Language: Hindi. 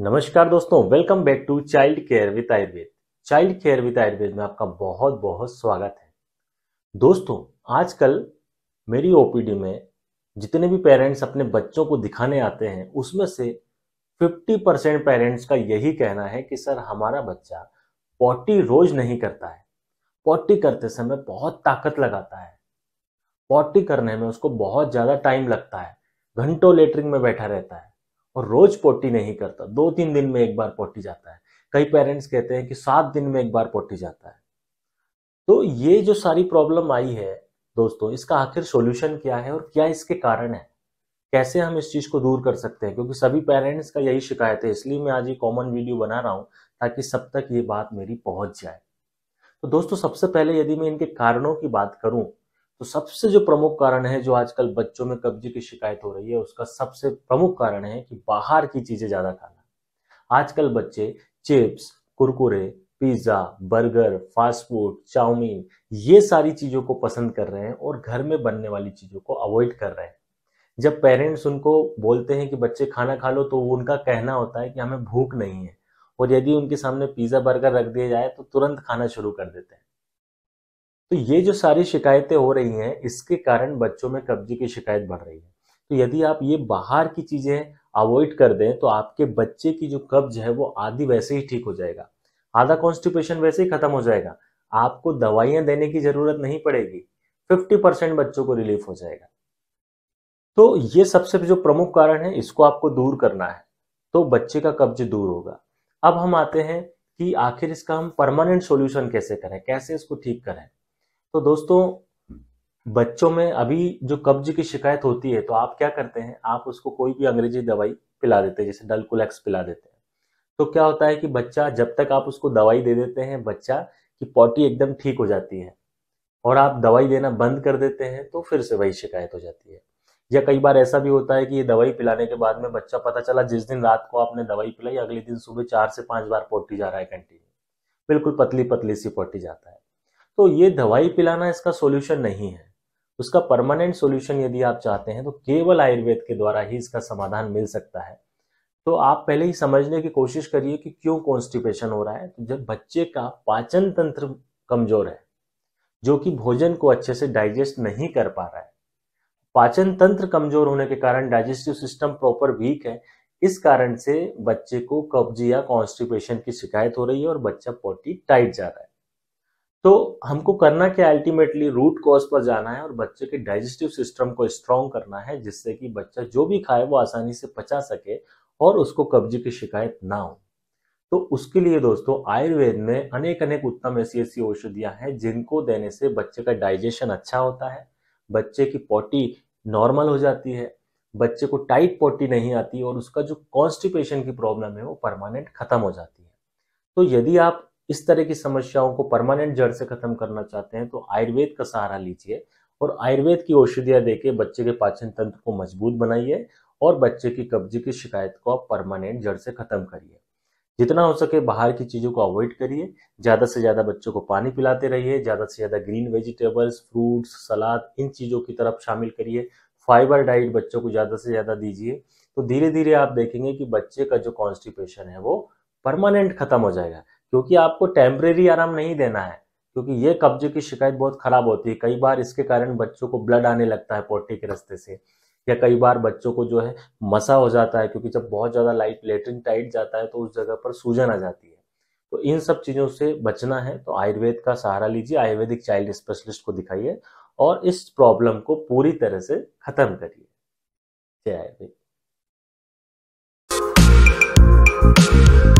नमस्कार दोस्तों welcome back to child care with Ayurveda child care with Ayurveda में आपका बहुत बहुत स्वागत है दोस्तों आजकल मेरी ओपीडी में जितने भी पेरेंट्स अपने बच्चों को दिखाने आते हैं उसमें से 50 परसेंट पेरेंट्स का यही कहना है कि सर हमारा बच्चा पॉटी रोज नहीं करता है पॉटी करते समय बहुत ताकत लगाता है पॉटी करने में उसको बहुत ज़्यादा टाइम लगता है घंटों लेटरिंग में बैठा रहता है और रोज पोटी नहीं करता दो तीन दिन में एक बार पोटी जाता है कई पेरेंट्स कहते हैं कि सात दिन में एक बार पोटी जाता है तो ये जो सारी प्रॉब्लम आई है दोस्तों इसका आखिर सॉल्यूशन क्या है और क्या इसके कारण है कैसे हम इस चीज़ को दूर कर सकते हैं क्योंकि सभी पेरेंट्स का यही शिकायत है इसलिए मैं आज ये कॉमन वीडियो बना रहा हूं ताकि सब तक ये बात मेरी पहुंच जाए तो दोस्तों सबसे पहले यदि मैं इनके कारणों की बात करूं तो सबसे जो प्रमुख कारण है जो आजकल बच्चों में कब्जे की शिकायत हो रही है उसका सबसे प्रमुख कारण है कि बाहर की चीजें ज्यादा खाना आजकल बच्चे chips Kurkure pizza burger fast food chow mein ये सारी चीजों को पसंद कर रहे हैं और घर में बनने वाली चीजों को अवॉइड कर रहे हैं जब पेरेंट्स उनको बोलते हैं कि बच्चे खाना खा लो तो उनका कहना होता है कि हमें भूख नहीं है और यदि उनके सामने पिज्जा बर्गर रख दिया जाए तो तुरंत खाना शुरू कर देते हैं तो ये जो सारी शिकायतें हो रही हैं इसके कारण बच्चों में कब्जे की शिकायत बढ़ रही है तो यदि आप ये बाहर की चीज़ें अवॉइड कर दें तो आपके बच्चे की जो कब्ज है वो आधी वैसे ही ठीक हो जाएगा आधा कॉन्स्टिपेशन वैसे ही खत्म हो जाएगा आपको दवाइयां देने की जरूरत नहीं पड़ेगी 50 परसेंट बच्चों को रिलीफ हो जाएगा तो ये सबसे जो प्रमुख कारण है इसको आपको दूर करना है तो बच्चे का कब्ज दूर होगा अब हम आते हैं कि आखिर इसका हम परमानेंट सोल्यूशन कैसे करें कैसे इसको ठीक करें तो दोस्तों बच्चों में अभी जो कब्ज की शिकायत होती है तो आप क्या करते हैं आप उसको कोई भी अंग्रेजी दवाई पिला देते हैं जैसे डलकुलेक्स पिला देते हैं तो क्या होता है कि बच्चा जब तक आप उसको दवाई दे देते हैं बच्चा की पॉटी एकदम ठीक हो जाती है और आप दवाई देना बंद कर देते हैं तो फिर से वही शिकायत हो जाती है या कई बार ऐसा भी होता है कि ये दवाई पिलाने के बाद में बच्चा पता चला जिस दिन रात को आपने दवाई पिलाई अगले दिन सुबह चार से पांच बार पोटी जा रहा है कंटिन्यू बिल्कुल पतली पतली सी पोटी जाता है तो ये दवाई पिलाना इसका सोल्यूशन नहीं है उसका परमानेंट सोल्यूशन यदि आप चाहते हैं तो केवल आयुर्वेद के द्वारा ही इसका समाधान मिल सकता है तो आप पहले ही समझने की कोशिश करिए कि क्यों कॉन्स्टिपेशन हो रहा है तो जब बच्चे का पाचन तंत्र कमजोर है जो कि भोजन को अच्छे से डाइजेस्ट नहीं कर पा रहा है पाचन तंत्र कमजोर होने के कारण डाइजेस्टिव सिस्टम प्रॉपर वीक है इस कारण से बच्चे को कब्जी या कॉन्स्टिपेशन की शिकायत हो रही है और बच्चा पोटी टाइट जा रहा है तो हमको करना क्या अल्टीमेटली रूट कॉज पर जाना है और बच्चे के डाइजेस्टिव सिस्टम को स्ट्रांग करना है जिससे कि बच्चा जो भी खाए वो आसानी से पचा सके और उसको कब्जे की शिकायत ना हो तो उसके लिए दोस्तों आयुर्वेद में अनेक अनेक उत्तम ऐसी ऐसी औषधियां हैं जिनको देने से बच्चे का डाइजेशन अच्छा होता है बच्चे की पॉटी नॉर्मल हो जाती है बच्चे को टाइट पॉटी नहीं आती और उसका जो कॉन्स्टिपेशन की प्रॉब्लम है वो परमानेंट खत्म हो जाती है तो यदि आप इस तरह की समस्याओं को परमानेंट जड़ से खत्म करना चाहते हैं तो आयुर्वेद का सहारा लीजिए और आयुर्वेद की औषधियाँ देके बच्चे के पाचन तंत्र को मजबूत बनाइए और बच्चे की कब्जे की शिकायत को आप परमानेंट जड़ से खत्म करिए जितना हो सके बाहर की चीज़ों को अवॉइड करिए ज़्यादा से ज़्यादा बच्चों को पानी पिलाते रहिए ज़्यादा से ज़्यादा ग्रीन वेजिटेबल्स फ्रूट्स सलाद इन चीज़ों की तरफ शामिल करिए फाइबर डाइट बच्चों को ज़्यादा से ज़्यादा दीजिए तो धीरे धीरे आप देखेंगे कि बच्चे का जो कॉन्स्टिपेशन है वो परमानेंट खत्म हो जाएगा क्योंकि आपको टेम्परेरी आराम नहीं देना है क्योंकि ये कब्जे की शिकायत बहुत खराब होती है कई बार इसके कारण बच्चों को ब्लड आने लगता है पोटी के रस्ते से या कई बार बच्चों को जो है मसा हो जाता है क्योंकि जब बहुत ज़्यादा लाइट लेटरिन टाइट जाता है तो उस जगह पर सूजन आ जाती है तो इन सब चीज़ों से बचना है तो आयुर्वेद का सहारा लीजिए आयुर्वेदिक चाइल्ड स्पेशलिस्ट को दिखाइए और इस प्रॉब्लम को पूरी तरह से खत्म करिए जय आयुर्वेद